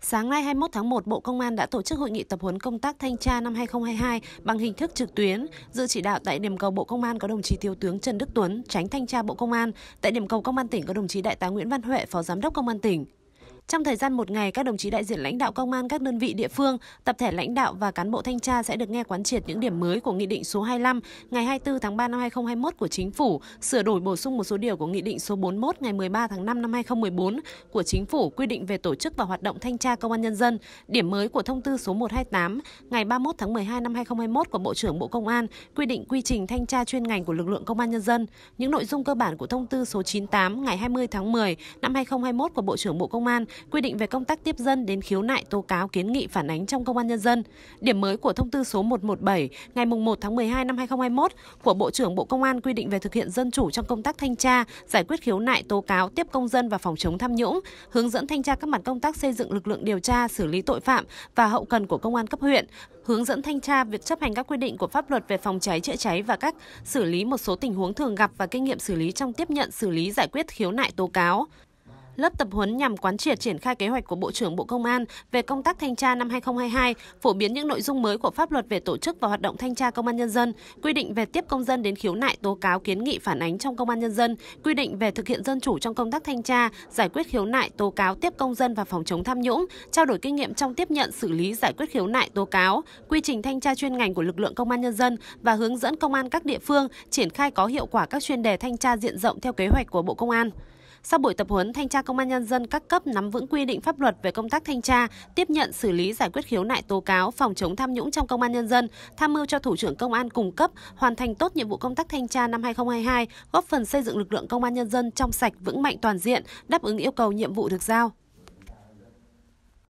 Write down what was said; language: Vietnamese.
Sáng nay 21 tháng 1, Bộ Công an đã tổ chức hội nghị tập huấn công tác thanh tra năm 2022 bằng hình thức trực tuyến. Dự chỉ đạo tại điểm cầu Bộ Công an có đồng chí Thiếu tướng Trần Đức Tuấn, Tránh Thanh tra Bộ Công an. Tại điểm cầu Công an tỉnh có đồng chí Đại tá Nguyễn Văn Huệ, Phó Giám đốc Công an tỉnh. Trong thời gian một ngày, các đồng chí đại diện lãnh đạo công an các đơn vị địa phương, tập thể lãnh đạo và cán bộ thanh tra sẽ được nghe quán triệt những điểm mới của Nghị định số 25 ngày 24 tháng 3 năm 2021 của Chính phủ, sửa đổi bổ sung một số điều của Nghị định số 41 ngày 13 tháng 5 năm 2014 của Chính phủ quy định về tổ chức và hoạt động thanh tra công an nhân dân, điểm mới của thông tư số 128 ngày 31 tháng 12 năm 2021 của Bộ trưởng Bộ Công an quy định quy trình thanh tra chuyên ngành của lực lượng công an nhân dân. Những nội dung cơ bản của thông tư số 98 ngày 20 tháng 10 năm 2021 của Bộ trưởng Bộ Công an quy định về công tác tiếp dân đến khiếu nại tố cáo kiến nghị phản ánh trong công an nhân dân. Điểm mới của thông tư số 117 ngày 1 tháng 12 năm 2021 của Bộ trưởng Bộ Công an quy định về thực hiện dân chủ trong công tác thanh tra, giải quyết khiếu nại tố cáo, tiếp công dân và phòng chống tham nhũng, hướng dẫn thanh tra các mặt công tác xây dựng lực lượng điều tra, xử lý tội phạm và hậu cần của công an cấp huyện, hướng dẫn thanh tra việc chấp hành các quy định của pháp luật về phòng cháy chữa cháy và các xử lý một số tình huống thường gặp và kinh nghiệm xử lý trong tiếp nhận, xử lý, giải quyết khiếu nại tố cáo lớp tập huấn nhằm quán triệt triển khai kế hoạch của Bộ trưởng Bộ Công an về công tác thanh tra năm 2022, phổ biến những nội dung mới của pháp luật về tổ chức và hoạt động thanh tra công an nhân dân, quy định về tiếp công dân đến khiếu nại tố cáo kiến nghị phản ánh trong công an nhân dân, quy định về thực hiện dân chủ trong công tác thanh tra, giải quyết khiếu nại tố cáo tiếp công dân và phòng chống tham nhũng, trao đổi kinh nghiệm trong tiếp nhận xử lý giải quyết khiếu nại tố cáo, quy trình thanh tra chuyên ngành của lực lượng công an nhân dân và hướng dẫn công an các địa phương triển khai có hiệu quả các chuyên đề thanh tra diện rộng theo kế hoạch của Bộ Công an. Sau buổi tập huấn, thanh tra công an nhân dân các cấp nắm vững quy định pháp luật về công tác thanh tra, tiếp nhận xử lý giải quyết khiếu nại tố cáo, phòng chống tham nhũng trong công an nhân dân, tham mưu cho thủ trưởng công an cung cấp hoàn thành tốt nhiệm vụ công tác thanh tra năm 2022, góp phần xây dựng lực lượng công an nhân dân trong sạch vững mạnh toàn diện, đáp ứng yêu cầu nhiệm vụ được giao.